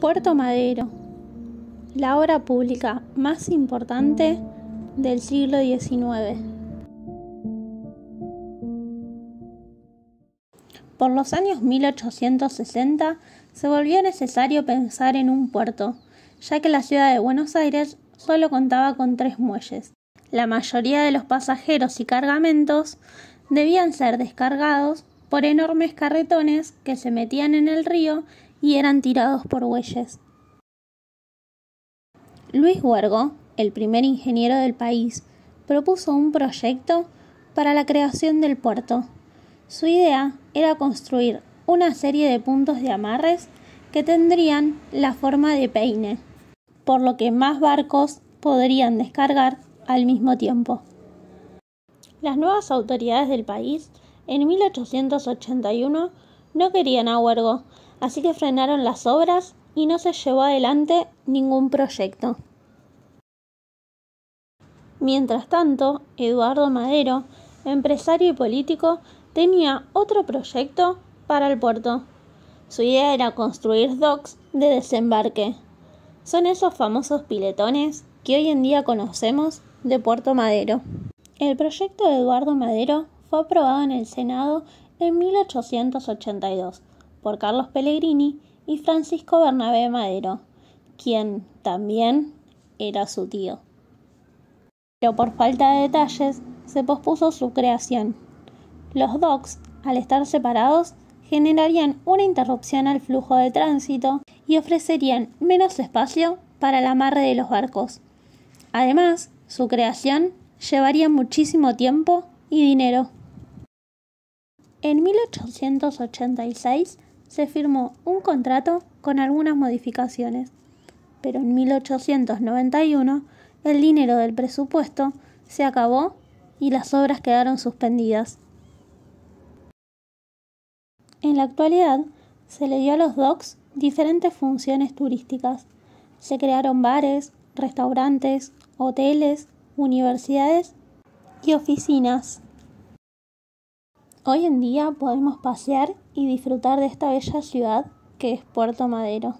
Puerto Madero, la obra pública más importante del siglo XIX. Por los años 1860 se volvió necesario pensar en un puerto, ya que la ciudad de Buenos Aires solo contaba con tres muelles. La mayoría de los pasajeros y cargamentos debían ser descargados por enormes carretones que se metían en el río y eran tirados por bueyes. Luis Huergo, el primer ingeniero del país, propuso un proyecto para la creación del puerto. Su idea era construir una serie de puntos de amarres que tendrían la forma de peine, por lo que más barcos podrían descargar al mismo tiempo. Las nuevas autoridades del país en 1881 no querían a Huergo, así que frenaron las obras y no se llevó adelante ningún proyecto. Mientras tanto, Eduardo Madero, empresario y político, tenía otro proyecto para el puerto. Su idea era construir docks de desembarque. Son esos famosos piletones que hoy en día conocemos de Puerto Madero. El proyecto de Eduardo Madero fue aprobado en el Senado en 1882 por Carlos Pellegrini y Francisco Bernabé Madero, quien también era su tío. Pero por falta de detalles se pospuso su creación. Los docks, al estar separados, generarían una interrupción al flujo de tránsito y ofrecerían menos espacio para el amarre de los barcos. Además, su creación llevaría muchísimo tiempo y dinero. En 1886 se firmó un contrato con algunas modificaciones, pero en 1891 el dinero del presupuesto se acabó y las obras quedaron suspendidas. En la actualidad se le dio a los docks diferentes funciones turísticas. Se crearon bares, restaurantes, hoteles, universidades y oficinas. Hoy en día podemos pasear y disfrutar de esta bella ciudad que es Puerto Madero.